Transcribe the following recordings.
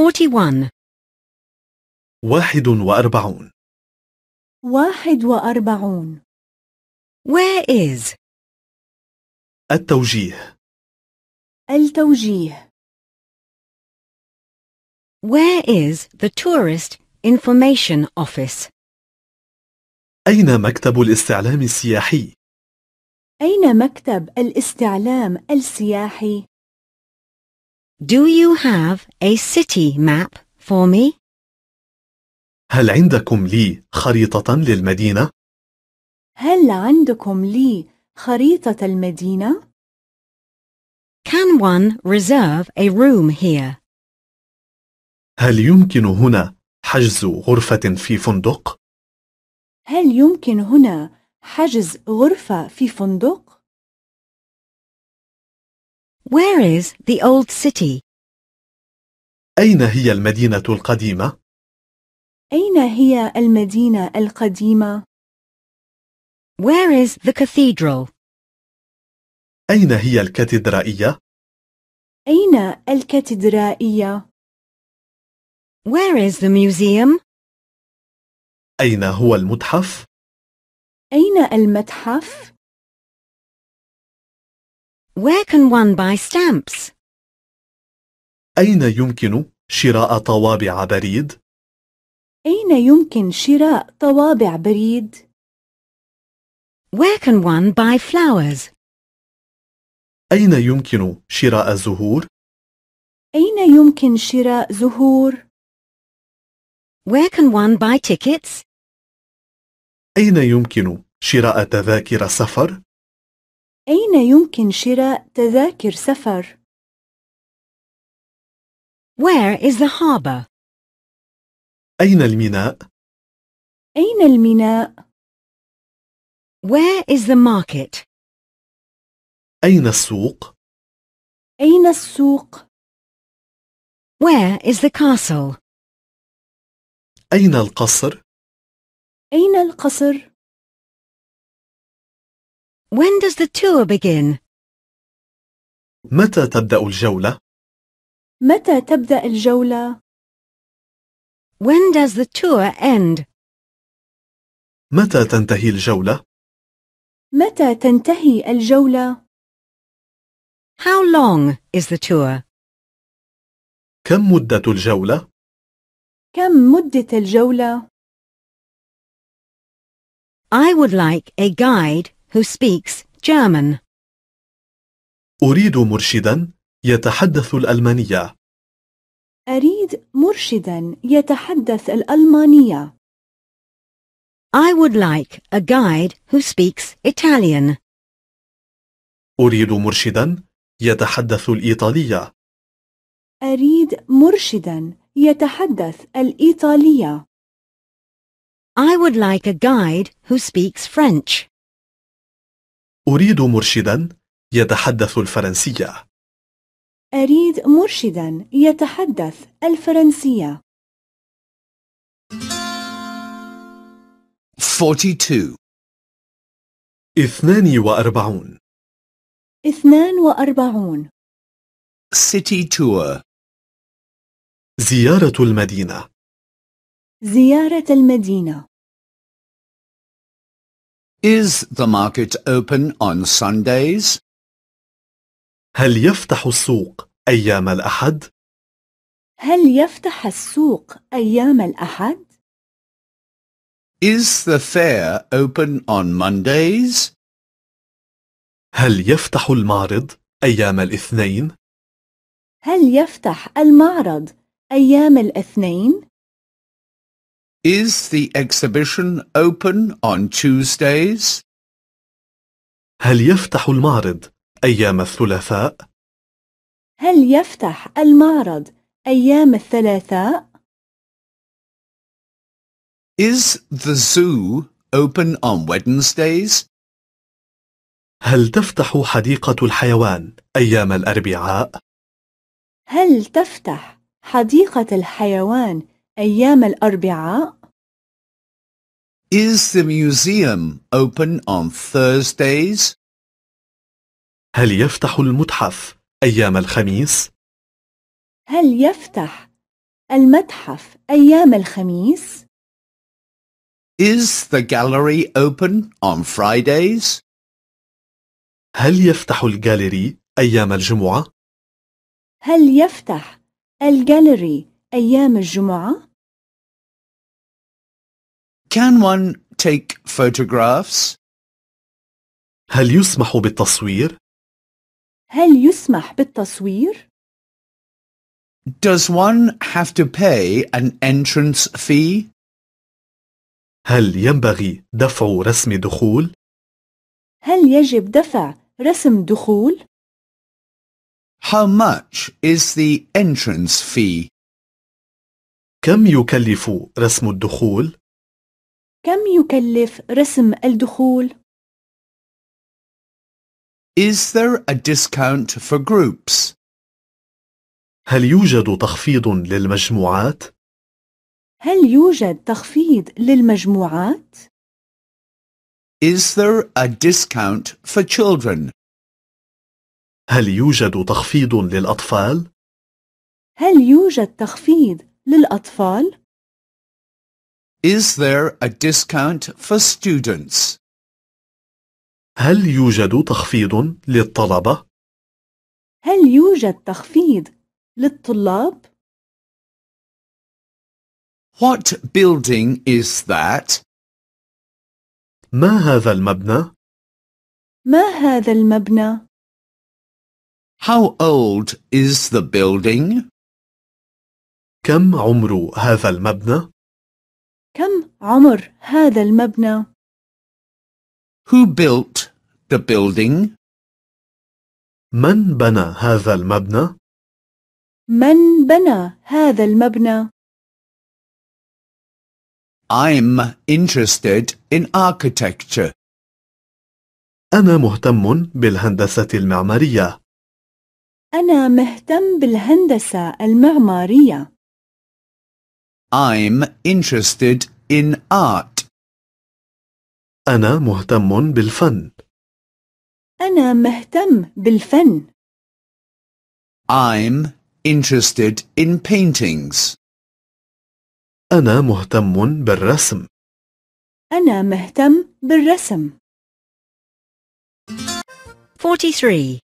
41 واحد وأربعون واحد وأربعون Where is التوجيه التوجيه Where is the tourist information office أين مكتب الاستعلام السياحي؟ أين مكتب الاستعلام السياحي؟ Do you have a city map for me? هل عندكم لي خريطة للمدينة؟ هل عندكم لي خريطة المدينة؟ Can one reserve a room here? هل يمكن هنا حجز غرفة في فندق؟ هل يمكن هنا حجز غرفة في فندق؟ Where is the old city? أين هي المدينة القديمة؟ أين هي المدينة القديمة؟ Where is the cathedral? أين هي الكاتدرائية؟ أين الكاتدرائية؟ Where is the museum? أين هو المتحف؟ أين المتحف؟ Where can one buy stamps? أين يمكن شراء طوابع بريد؟ أين يمكن شراء طوابع بريد؟ Where can one buy flowers? أين يمكن شراء زهور؟ أين يمكن شراء زهور؟ Where can one buy tickets? أين يمكن شراء تذاكر سفر؟ أين يمكن شراء تذاكر سفر؟ Where is the harbor? أين الميناء؟ أين الميناء؟ Where is the market? أين السوق؟ أين السوق؟ Where is the castle? أين القصر؟ أين القصر؟ When does the tour begin? متى تبدأ الجولة؟ متى تبدأ الجولة؟ When does the tour end? متى تنتهي الجولة؟ متى تنتهي الجولة؟ How long is the tour? كم مدة الجولة؟ كم مدة الجولة؟ I would like a guide who speaks German. أريد مرشدا يتحدث الألمانية. أريد مرشدا يتحدث الألمانية. I would like a guide who speaks Italian. أريد مرشدا يتحدث الإيطالية. أريد مرشدا يتحدث الإيطالية. I would like a guide who speaks French. أريد مرشدا يتحدث الفرنسية أريد مرشدا يتحدث الفرنسية 42 42 42 City Tour زيارة المدينة زيارة المدينة Is the market open on Sundays? هل يفتح السوق أيام الأحد؟ هل يفتح السوق أيام الأحد؟ Is the fair open on Mondays? هل يفتح المعرض أيام الاثنين؟ هل يفتح المعرض أيام الاثنين؟ Is the exhibition open on Tuesdays? هل يفتح المعرض أيام الثلاثاء؟ هل يفتح المعرض أيام الثلاثاء؟ Is the zoo open on Wednesdays? هل تفتح حديقة الحيوان أيام الأربعاء؟ هل تفتح حديقة الحيوان أيام الأربعاء Is the museum open on Thursdays? هل يفتح المتحف أيام الخميس؟ هل يفتح المتحف أيام الخميس؟ Is the gallery open on Fridays? هل يفتح الجاليري أيام الجمعة؟ هل يفتح الجاليري أيام الجمعة؟ Can one take photographs? هل يسمح بالتصوير؟ هل يسمح بالتصوير؟ Does one have to pay an entrance fee? هل ينبغي دفع رسم دخول؟ هل يجب دفع رسم دخول؟ How much is the entrance fee? كم يكلف رسم الدخول؟ كم يكلف رسم الدخول؟ Is there a discount for groups? هل يوجد تخفيض للمجموعات؟ هل يوجد تخفيض للمجموعات؟ Is there a discount for children? هل يوجد تخفيض للأطفال؟ هل يوجد تخفيض للأطفال؟ Is there a discount for students? هل يوجد تخفيض للطلبة؟ هل يوجد تخفيض للطلاب؟ What building is that? ما هذا المبنى؟ ما هذا المبنى؟ How old is the building? كم عمر هذا المبنى؟ كم عمر هذا المبنى؟ Who built the building? من بنى هذا المبنى؟ من بنى هذا المبنى؟ I'm interested in architecture. أنا مهتم بالهندسة المعمارية. أنا مهتم بالهندسة المعمارية. I'm interested in art. أنا مهتم بالفن. أنا مهتم بالفن. I'm interested in paintings. أنا مهتم بالرسم. أنا مهتم بالرسم. 43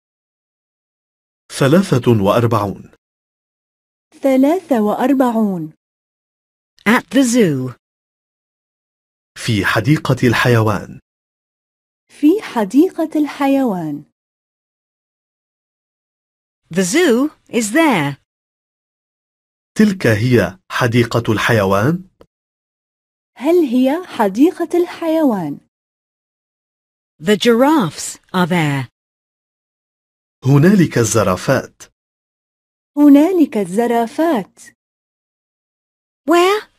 ثلاثة وأربعون ثلاثة وأربعون At the zoo. في حديقة الحيوان. في حديقة الحيوان. The zoo is there. تلك هي حديقة الحيوان؟ هل هي حديقة الحيوان؟ The giraffes are there. هنالك الزرافات. هنالك الزرافات.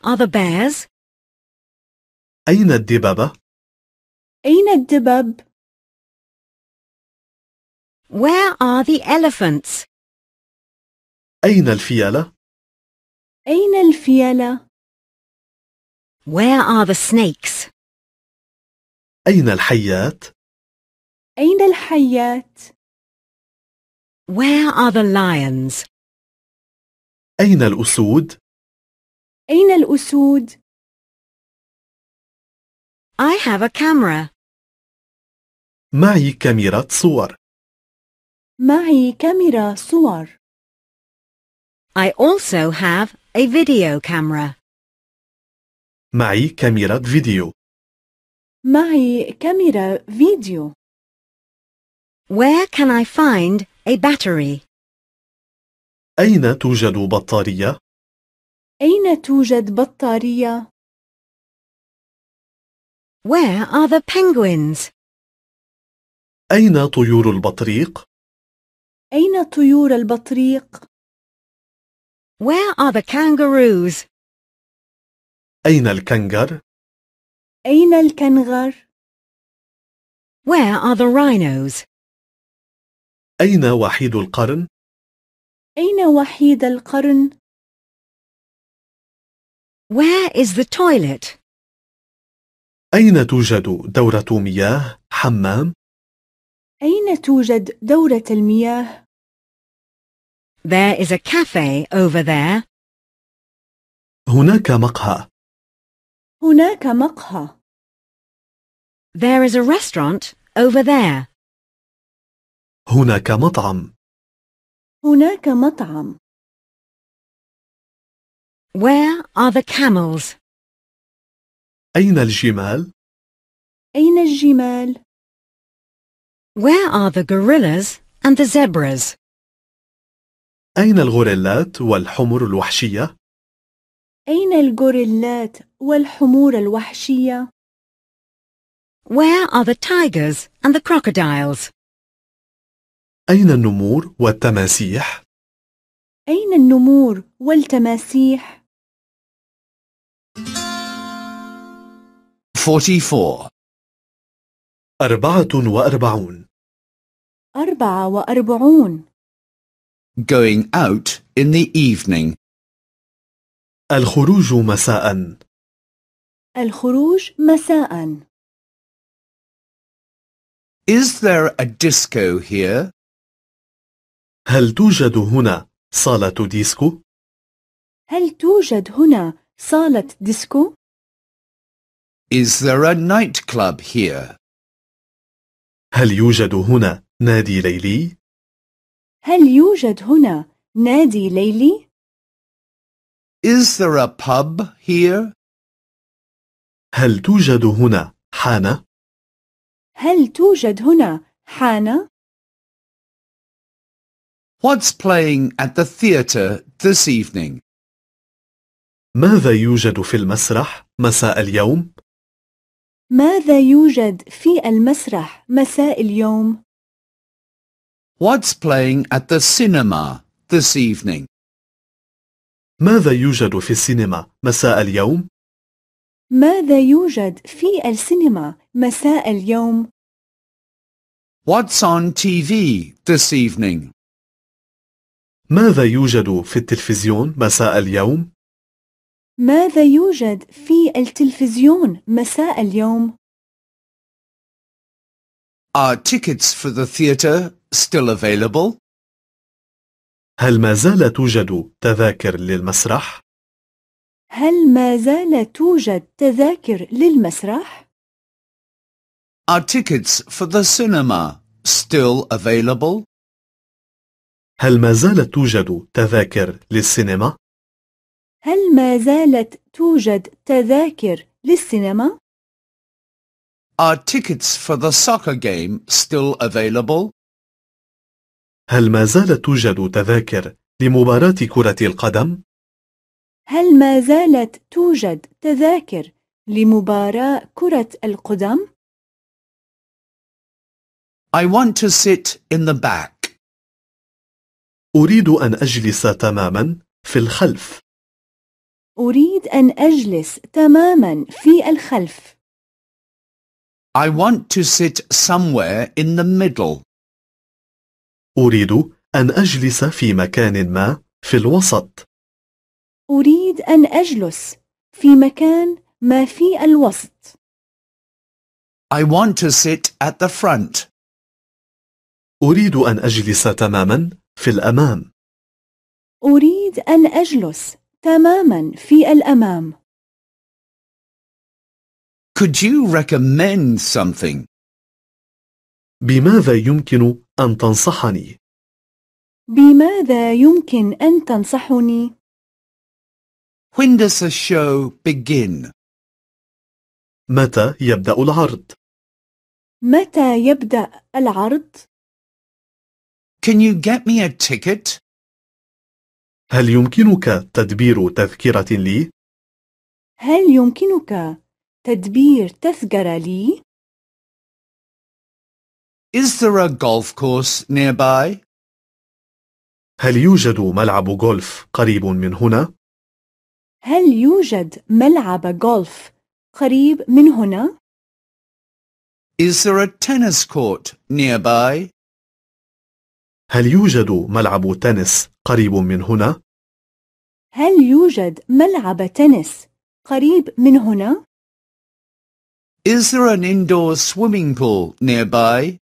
Are the bears? أين الدببة؟ أين الدبب؟ Where are the elephants? أين الفيلة؟ أين الفيلة؟ Where are the snakes? أين الحيات؟ أين الحيات؟ Where are the lions? أين الأسود؟ أين الأسود؟ I have a camera. معي كاميرا صور. معي كاميرا صور. I also have a video camera. معي كاميرا فيديو. معي كاميرا فيديو. Where can I find a battery? أين توجد بطارية؟ أين توجد بطارية؟ Where are the penguins? أين طيور البطريق؟ أين طيور البطريق؟ Where are the kangaroos? أين الكنغر؟ أين الكنغر؟ Where are the rhinos? أين وحيد القرن؟ أين وحيد القرن؟ Where is the toilet? أين توجد دورة مياه حمام؟ أين توجد دورة المياه؟ There is a cafe over there. هناك مقهى. هناك مقهى. There is a restaurant over there. هناك مطعم. هناك مطعم. Where are the camels? أين الجمال؟ أين الجمال؟ Where are the gorillas and the zebras? أين الغوريلات والحمور الوحشية؟ أين الغوريلات والحمور الوحشية؟ Where are the tigers and the crocodiles? أين النمور والتماسيح؟ أين النمور والتماسيح؟ أربعة وأربعون أربعة وأربعون Going out in the evening الخروج مساء الخروج مساء Is there a disco here? هل توجد هنا صالة ديسكو؟ هل توجد هنا صالة ديسكو؟ Is there a nightclub here? هل يوجد هنا نادي ليلي؟ هل يوجد هنا نادي ليلي؟ Is there a pub here? هل توجد هنا حانة؟ هل توجد هنا حانة؟ What's playing at the theater this evening? ماذا يوجد في المسرح مساء اليوم؟ ماذا يوجد في المسرح مساء اليوم؟ What's playing at the cinema this evening? ماذا يوجد في السينما مساء اليوم؟ ماذا يوجد في السينما مساء اليوم؟ What's on TV this evening? ماذا يوجد في التلفزيون مساء اليوم؟ ماذا يوجد في التلفزيون مساء اليوم؟ Are tickets for the theater still available? هل ما زال توجد تذاكر للمسرح؟ هل ما زال توجد تذاكر للمسرح؟ Are tickets for the cinema still available? هل ما زالت توجد تذاكر للسينما؟ هل ما زالت توجد تذاكر للسينما؟ Are tickets for the soccer game still available? هل ما زالت توجد تذاكر لمباراة كرة القدم؟ هل ما زالت توجد تذاكر لمباراة كرة القدم؟ I want to sit in the back. أريد أن أجلس تماما في الخلف. أريد أن أجلس تماما في الخلف. I want to sit somewhere in the middle. أريد أن أجلس في مكان ما في الوسط. أريد أن أجلس في مكان ما في الوسط. I want to sit at the front. أريد أن أجلس تماما في الأمام. أريد أن أجلس تماما في الأمام. Could you recommend something? بماذا يمكن أن تنصحني؟ بماذا يمكن أن تنصحني؟ When does the show begin? متى يبدأ العرض؟ متى يبدأ العرض؟ Can you get me a ticket? هل يمكنك تدبير تذكرة لي؟ هل يمكنك تدبير تذكرة لي؟ Is there a golf course nearby? هل يوجد ملعب غولف قريب من هنا؟ هل يوجد ملعب غولف قريب من هنا؟ Is there a tennis court nearby? هل يوجد ملعب تنس قريب من هنا؟ هل يوجد ملعب تنس قريب من هنا؟ Is there an indoor swimming pool nearby?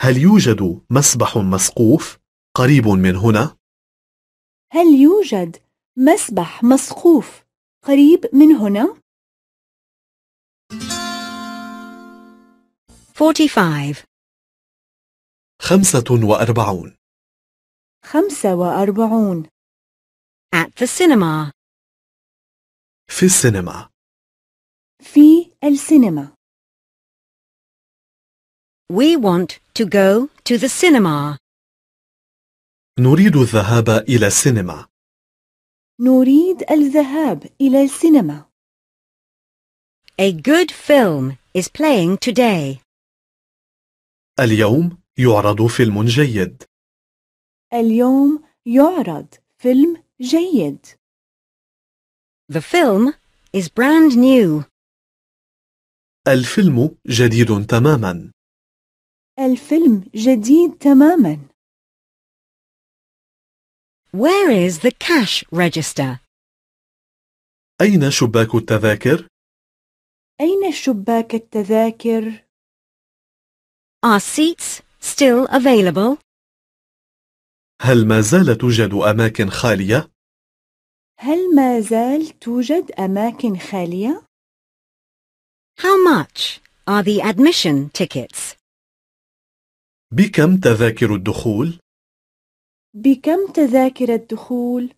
هل يوجد مسبح مسقوف قريب من هنا؟ هل يوجد مسبح مسقوف قريب من هنا؟ 45 45 At the cinema. في السينما. في السينما. We want to go to the cinema. نريد الذهاب إلى السينما. نريد الذهاب إلى السينما. A good film is playing today. اليوم يعرض فيلم جيد. اليوم يعرض فيلم جيد. The film is brand new. الفيلم جديد تماما. الفيلم جديد تماما. Where is the cash register? أين شباك التذاكر؟ أين شباك التذاكر؟ Are seats still available? هل ما زال توجد أماكن خالية؟ هل ما زال توجد أماكن خالية؟ How much are the admission tickets? بكم تذاكر الدخول؟ بكم تذاكر الدخول؟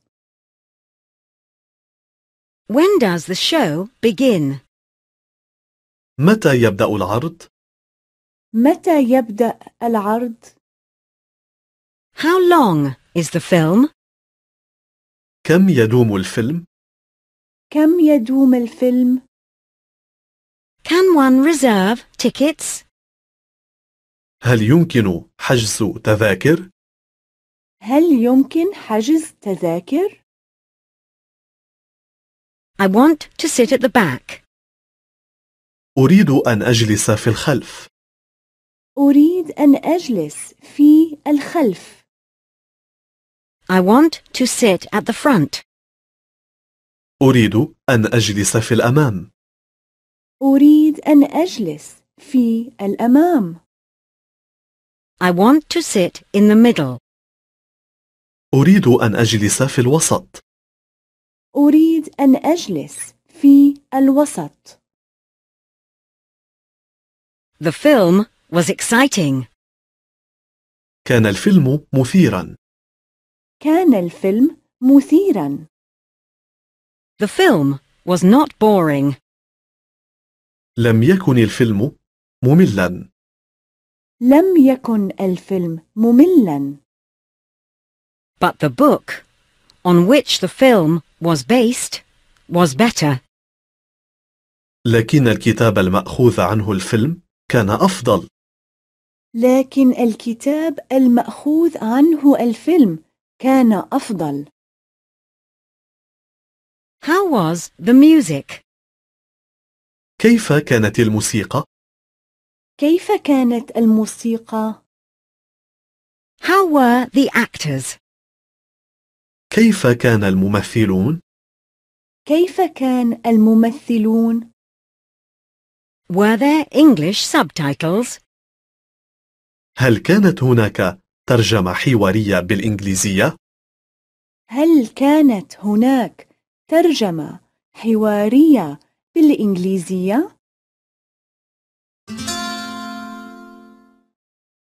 When does the show begin? متى يبدأ العرض؟ متى يبدأ العرض؟ How long is the film? كم يدوم الفيلم؟ كم يدوم الفيلم؟ Can one reserve tickets? هل يمكن حجز تذاكر؟ هل يمكن حجز تذاكر؟ I want to sit at the back. أريد أن أجلس في الخلف. أريد أن أجلس في الخلف. I want to sit at the front. أريد أن أجلس في الأمام. أريد أن أجلس في الأمام. I want to sit in the middle. أريد أن أجلس في الوسط. أريد أن أجلس في الوسط. The film was exciting. كان الفيلم مثيرا. كان الفيلم مثيرا. The film was not boring. لم يكن الفيلم مملا. لم يكن الفيلم مملا. But the book on which the film was based was better. لكن الكتاب المأخوذ عنه الفيلم كان أفضل. لكن الكتاب المأخوذ عنه الفيلم كان أفضل. How was the music? كيف كانت الموسيقى؟ كيف كانت الموسيقى؟ How were the actors? كيف كان الممثلون؟ كيف كان الممثلون؟ Were there English subtitles? هل كانت هناك ترجمة حوارية بالإنجليزية؟ هل كانت هناك ترجمة حوارية بالإنجليزية؟